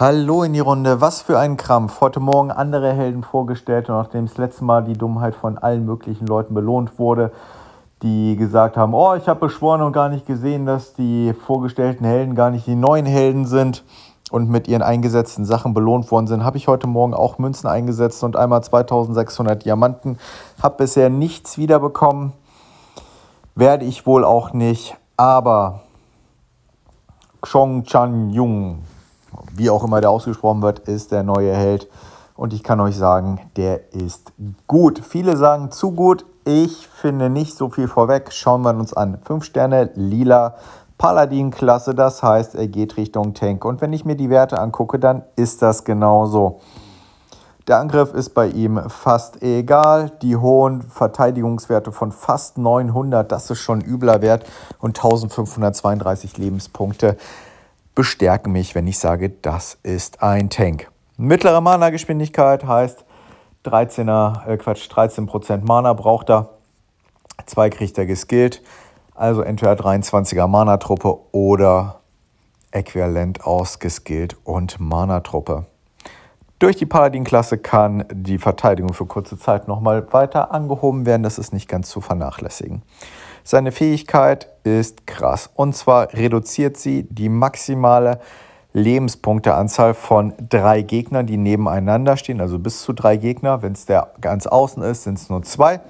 Hallo in die Runde, was für ein Krampf. Heute Morgen andere Helden vorgestellt und nachdem das letzte Mal die Dummheit von allen möglichen Leuten belohnt wurde, die gesagt haben, oh, ich habe beschworen und gar nicht gesehen, dass die vorgestellten Helden gar nicht die neuen Helden sind und mit ihren eingesetzten Sachen belohnt worden sind, habe ich heute Morgen auch Münzen eingesetzt und einmal 2600 Diamanten. Habe bisher nichts wiederbekommen, werde ich wohl auch nicht, aber Chong Chan Jung wie auch immer der ausgesprochen wird, ist der neue Held. Und ich kann euch sagen, der ist gut. Viele sagen zu gut. Ich finde nicht so viel vorweg. Schauen wir uns an. 5 Sterne, lila, Paladin-Klasse. Das heißt, er geht Richtung Tank. Und wenn ich mir die Werte angucke, dann ist das genauso. Der Angriff ist bei ihm fast egal. Die hohen Verteidigungswerte von fast 900, das ist schon übler Wert. Und 1532 Lebenspunkte bestärken mich, wenn ich sage, das ist ein Tank. Mittlere Mana-Geschwindigkeit heißt 13er, äh Quatsch, 13% Mana braucht er. Zwei kriegt er geskillt. Also entweder 23er Mana-Truppe oder äquivalent aus geskillt und Mana-Truppe. Durch die Paladin-Klasse kann die Verteidigung für kurze Zeit nochmal weiter angehoben werden. Das ist nicht ganz zu vernachlässigen. Seine Fähigkeit ist krass. Und zwar reduziert sie die maximale Lebenspunkteanzahl von drei Gegnern, die nebeneinander stehen, also bis zu drei Gegner. Wenn es der ganz außen ist, sind es nur zwei.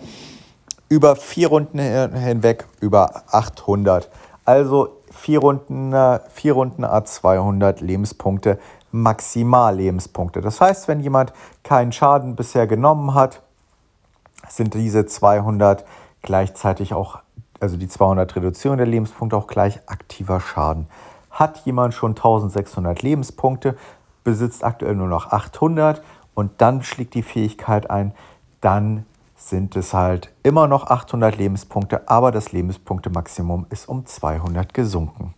Über vier Runden hinweg über 800. Also vier Runden, äh, vier Runden A200 Lebenspunkte, Lebenspunkte. Das heißt, wenn jemand keinen Schaden bisher genommen hat, sind diese 200 gleichzeitig auch also die 200 Reduzierung der Lebenspunkte auch gleich aktiver Schaden. Hat jemand schon 1600 Lebenspunkte, besitzt aktuell nur noch 800 und dann schlägt die Fähigkeit ein, dann sind es halt immer noch 800 Lebenspunkte, aber das Lebenspunktemaximum ist um 200 gesunken.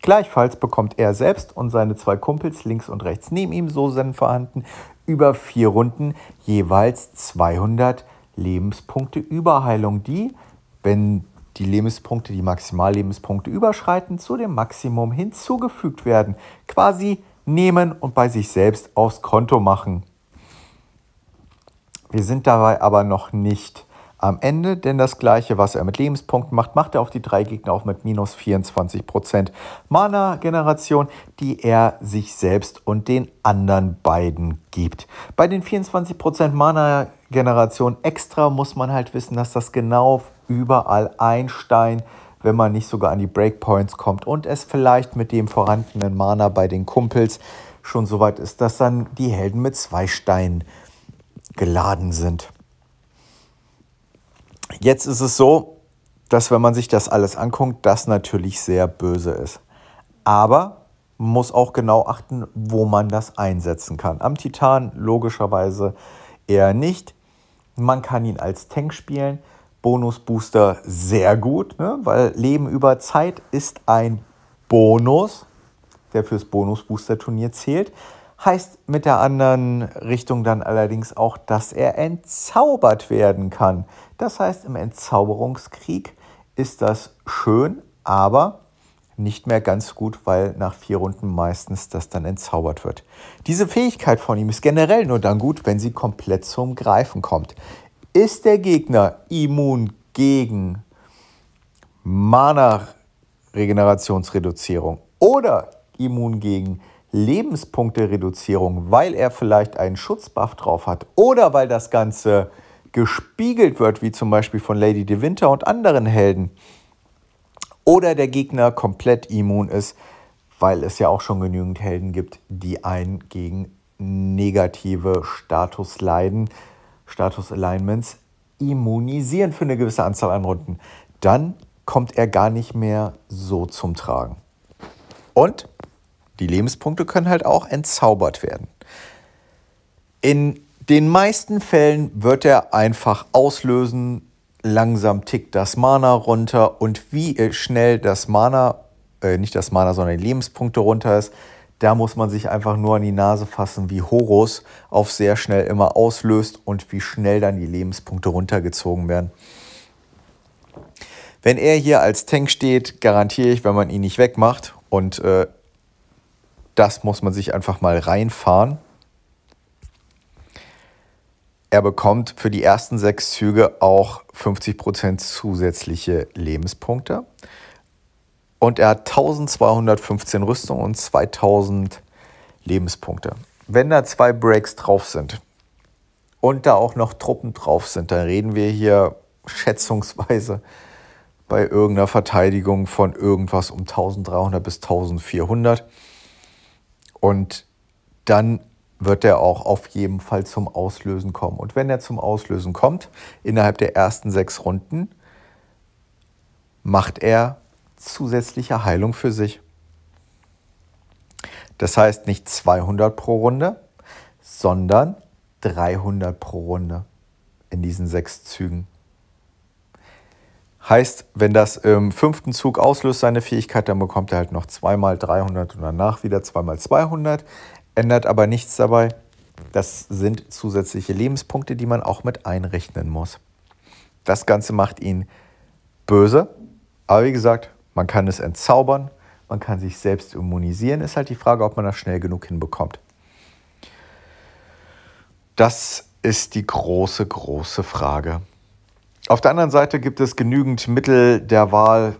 Gleichfalls bekommt er selbst und seine zwei Kumpels links und rechts neben ihm, so sind vorhanden, über vier Runden jeweils 200 Lebenspunkte Überheilung, die, wenn die Lebenspunkte, die Maximallebenspunkte überschreiten, zu dem Maximum hinzugefügt werden. Quasi nehmen und bei sich selbst aufs Konto machen. Wir sind dabei aber noch nicht am Ende, denn das gleiche, was er mit Lebenspunkten macht, macht er auf die drei Gegner auch mit minus 24% Mana-Generation, die er sich selbst und den anderen beiden gibt. Bei den 24% Mana-Generation extra muss man halt wissen, dass das genau überall einsteigen, wenn man nicht sogar an die Breakpoints kommt und es vielleicht mit dem vorhandenen Mana bei den Kumpels schon so weit ist, dass dann die Helden mit zwei Steinen geladen sind. Jetzt ist es so, dass wenn man sich das alles anguckt, das natürlich sehr böse ist. Aber man muss auch genau achten, wo man das einsetzen kann. Am Titan logischerweise eher nicht. Man kann ihn als Tank spielen. Bonusbooster sehr gut, ne? weil Leben über Zeit ist ein Bonus, der fürs bonusbooster turnier zählt. Heißt mit der anderen Richtung dann allerdings auch, dass er entzaubert werden kann. Das heißt, im Entzauberungskrieg ist das schön, aber nicht mehr ganz gut, weil nach vier Runden meistens das dann entzaubert wird. Diese Fähigkeit von ihm ist generell nur dann gut, wenn sie komplett zum Greifen kommt. Ist der Gegner immun gegen Mana-Regenerationsreduzierung oder immun gegen Lebenspunkte-Reduzierung, weil er vielleicht einen Schutzbuff drauf hat oder weil das Ganze gespiegelt wird, wie zum Beispiel von Lady de Winter und anderen Helden, oder der Gegner komplett immun ist, weil es ja auch schon genügend Helden gibt, die einen gegen negative Status leiden. Status Alignments immunisieren für eine gewisse Anzahl an Runden. Dann kommt er gar nicht mehr so zum Tragen. Und die Lebenspunkte können halt auch entzaubert werden. In den meisten Fällen wird er einfach auslösen, langsam tickt das Mana runter und wie schnell das Mana, äh, nicht das Mana, sondern die Lebenspunkte runter ist, da muss man sich einfach nur an die Nase fassen, wie Horus auf sehr schnell immer auslöst und wie schnell dann die Lebenspunkte runtergezogen werden. Wenn er hier als Tank steht, garantiere ich, wenn man ihn nicht wegmacht und äh, das muss man sich einfach mal reinfahren. Er bekommt für die ersten sechs Züge auch 50% zusätzliche Lebenspunkte. Und er hat 1215 Rüstung und 2000 Lebenspunkte. Wenn da zwei Breaks drauf sind und da auch noch Truppen drauf sind, dann reden wir hier schätzungsweise bei irgendeiner Verteidigung von irgendwas um 1300 bis 1400. Und dann wird er auch auf jeden Fall zum Auslösen kommen. Und wenn er zum Auslösen kommt, innerhalb der ersten sechs Runden, macht er zusätzliche Heilung für sich. Das heißt nicht 200 pro Runde, sondern 300 pro Runde in diesen sechs Zügen. Heißt, wenn das im fünften Zug auslöst seine Fähigkeit, dann bekommt er halt noch zweimal 300 und danach wieder zweimal 200, ändert aber nichts dabei. Das sind zusätzliche Lebenspunkte, die man auch mit einrechnen muss. Das Ganze macht ihn böse, aber wie gesagt, man kann es entzaubern, man kann sich selbst immunisieren. Ist halt die Frage, ob man das schnell genug hinbekommt. Das ist die große, große Frage. Auf der anderen Seite gibt es genügend Mittel der Wahl,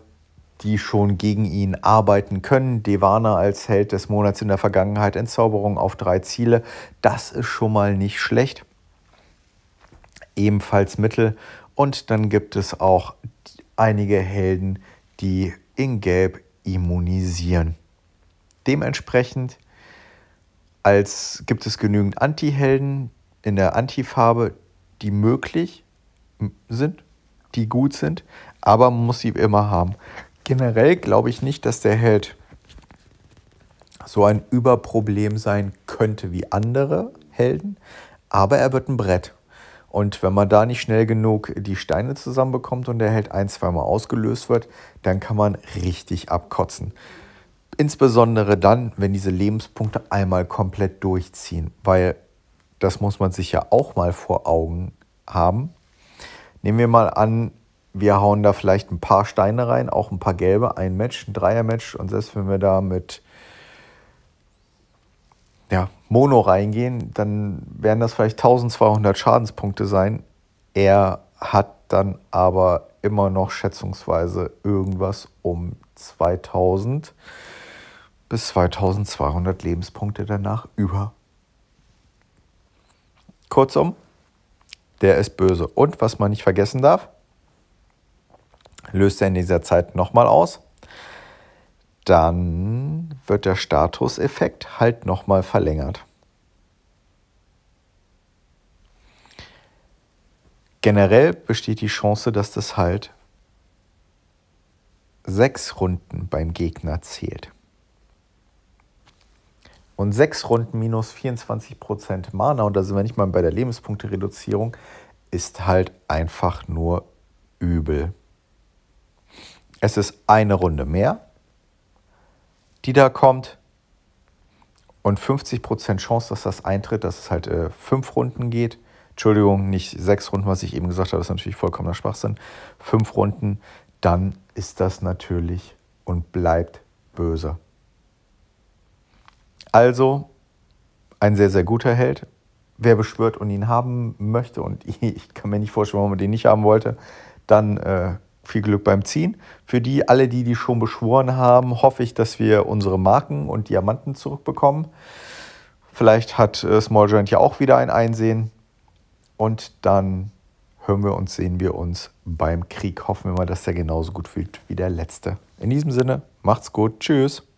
die schon gegen ihn arbeiten können. Devana als Held des Monats in der Vergangenheit, Entzauberung auf drei Ziele, das ist schon mal nicht schlecht. Ebenfalls Mittel. Und dann gibt es auch einige Helden, die in Gelb immunisieren. Dementsprechend als gibt es genügend Anti-Helden in der Antifarbe, die möglich sind, die gut sind, aber man muss sie immer haben. Generell glaube ich nicht, dass der Held so ein Überproblem sein könnte wie andere Helden, aber er wird ein Brett. Und wenn man da nicht schnell genug die Steine zusammenbekommt und der Held ein, zweimal ausgelöst wird, dann kann man richtig abkotzen. Insbesondere dann, wenn diese Lebenspunkte einmal komplett durchziehen, weil das muss man sich ja auch mal vor Augen haben. Nehmen wir mal an, wir hauen da vielleicht ein paar Steine rein, auch ein paar gelbe, ein Match, ein Dreier-Match und selbst wenn wir da mit ja, Mono reingehen, dann werden das vielleicht 1200 Schadenspunkte sein. Er hat dann aber immer noch schätzungsweise irgendwas um 2000 bis 2200 Lebenspunkte danach über. Kurzum, der ist böse. Und was man nicht vergessen darf, löst er in dieser Zeit nochmal aus, dann wird der Statuseffekt halt nochmal verlängert. Generell besteht die Chance, dass das halt sechs Runden beim Gegner zählt. Und sechs Runden minus 24% Mana, und da sind wir nicht mal bei der Lebenspunkte-Reduzierung, ist halt einfach nur übel. Es ist eine Runde mehr, die da kommt. Und 50% Chance, dass das eintritt, dass es halt äh, fünf Runden geht. Entschuldigung, nicht sechs Runden, was ich eben gesagt habe, ist natürlich vollkommener Schwachsinn. Fünf Runden, dann ist das natürlich und bleibt böse. Also ein sehr, sehr guter Held. Wer beschwört und ihn haben möchte, und ich kann mir nicht vorstellen, warum man den nicht haben wollte, dann äh, viel Glück beim Ziehen. Für die, alle, die die schon beschworen haben, hoffe ich, dass wir unsere Marken und Diamanten zurückbekommen. Vielleicht hat äh, Small Giant ja auch wieder ein Einsehen. Und dann hören wir uns, sehen wir uns beim Krieg. Hoffen wir mal, dass der genauso gut fühlt wie der letzte. In diesem Sinne, macht's gut. Tschüss.